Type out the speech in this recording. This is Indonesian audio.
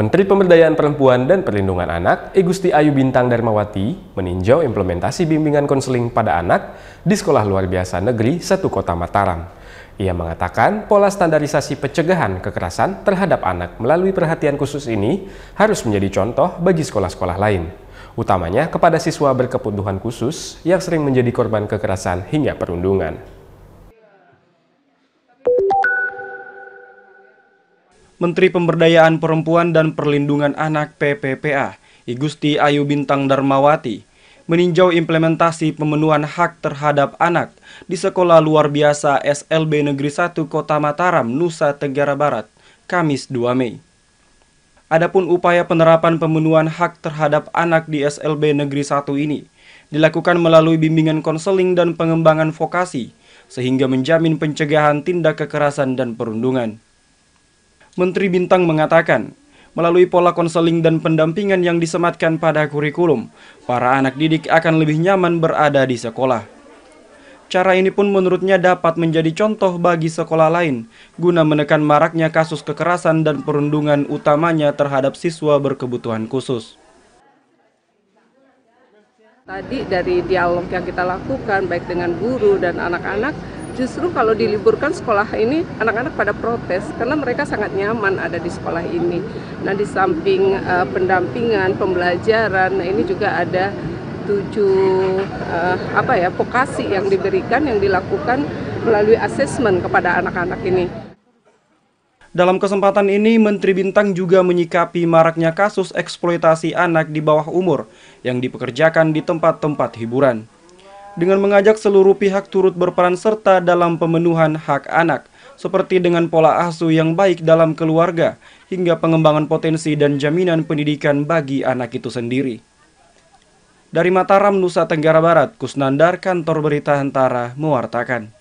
Menteri Pemberdayaan Perempuan dan Perlindungan Anak, Igusti Ayu Bintang Darmawati, meninjau implementasi bimbingan konseling pada anak di Sekolah Luar Biasa Negeri Satu Kota Mataram. Ia mengatakan pola standarisasi pencegahan kekerasan terhadap anak melalui perhatian khusus ini harus menjadi contoh bagi sekolah-sekolah lain, utamanya kepada siswa berkebutuhan khusus yang sering menjadi korban kekerasan hingga perundungan. Menteri Pemberdayaan Perempuan dan Perlindungan Anak PPPA, Igusti Ayu Bintang Darmawati, meninjau implementasi pemenuhan hak terhadap anak di Sekolah Luar Biasa SLB Negeri 1 Kota Mataram, Nusa Tenggara Barat, Kamis 2 Mei. Adapun upaya penerapan pemenuhan hak terhadap anak di SLB Negeri 1 ini dilakukan melalui bimbingan konseling dan pengembangan vokasi sehingga menjamin pencegahan tindak kekerasan dan perundungan. Menteri Bintang mengatakan, melalui pola konseling dan pendampingan yang disematkan pada kurikulum, para anak didik akan lebih nyaman berada di sekolah. Cara ini pun menurutnya dapat menjadi contoh bagi sekolah lain, guna menekan maraknya kasus kekerasan dan perundungan utamanya terhadap siswa berkebutuhan khusus. Tadi dari dialog yang kita lakukan, baik dengan guru dan anak-anak, justru kalau diliburkan sekolah ini anak-anak pada protes karena mereka sangat nyaman ada di sekolah ini. Nah di samping uh, pendampingan pembelajaran, nah ini juga ada tujuh uh, apa ya vokasi yang diberikan yang dilakukan melalui asesmen kepada anak-anak ini. Dalam kesempatan ini, Menteri Bintang juga menyikapi maraknya kasus eksploitasi anak di bawah umur yang dipekerjakan di tempat-tempat hiburan dengan mengajak seluruh pihak turut berperan serta dalam pemenuhan hak anak, seperti dengan pola asuh yang baik dalam keluarga, hingga pengembangan potensi dan jaminan pendidikan bagi anak itu sendiri. Dari Mataram, Nusa Tenggara Barat, Kusnandar, Kantor Berita Hentara, mewartakan.